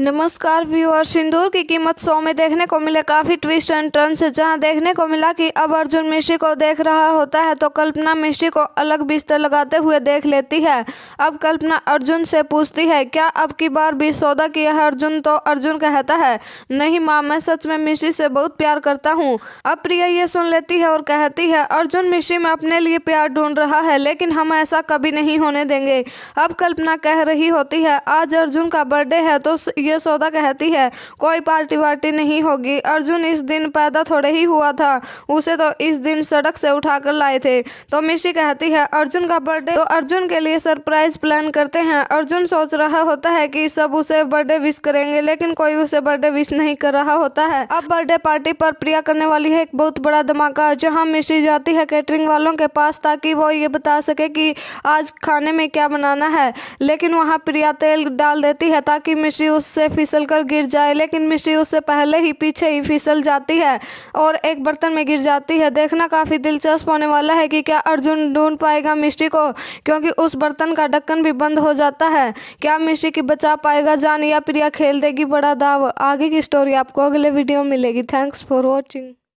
नमस्कार व्यूअर सिंदूर की कीमत सौ में देखने को मिले काफ़ी ट्विस्ट एंड टर्न से जहां देखने को मिला कि अब अर्जुन मिश्री को देख रहा होता है तो कल्पना मिश्री को अलग बिस्तर लगाते हुए देख लेती है अब कल्पना अर्जुन से पूछती है क्या अब की बार भी सौदा किया है अर्जुन तो अर्जुन कहता है नहीं माँ मैं सच में मिश्री से बहुत प्यार करता हूँ अब प्रिया ये सुन लेती है और कहती है अर्जुन मिश्री में अपने लिए प्यार ढूंढ रहा है लेकिन हम ऐसा कभी नहीं होने देंगे अब कल्पना कह रही होती है आज अर्जुन का बर्थडे है तो यशोदा कहती है कोई पार्टी वार्टी नहीं होगी अर्जुन इस दिन पैदा थोड़े ही हुआ था उसे तो इस दिन सड़क से उठाकर लाए थे तो मिश्री कहती है अर्जुन का बर्थडे तो अर्जुन के लिए सरप्राइज प्लान करते हैं अर्जुन सोच रहा होता है कि सब उसे बर्थडे विश करेंगे लेकिन कोई उसे बर्थडे विश नहीं कर रहा होता है अब बर्थडे पार्टी पर प्रिया करने वाली है एक बहुत बड़ा धमाका जहाँ मिश्री जाती है कैटरिंग वालों के पास ताकि वो ये बता सके कि आज खाने में क्या बनाना है लेकिन वहां प्रिया तेल डाल देती है ताकि मिश्री उस उससे फिसल कर गिर जाए लेकिन मिश्री उससे पहले ही पीछे ही फिसल जाती है और एक बर्तन में गिर जाती है देखना काफ़ी दिलचस्प होने वाला है कि क्या अर्जुन ढूंढ पाएगा मिश्री को क्योंकि उस बर्तन का ढक्कन भी बंद हो जाता है क्या मिश्री की बचा पाएगा जान या प्रिया खेल देगी बड़ा दाव आगे की स्टोरी आपको अगले वीडियो में मिलेगी थैंक्स फॉर वॉचिंग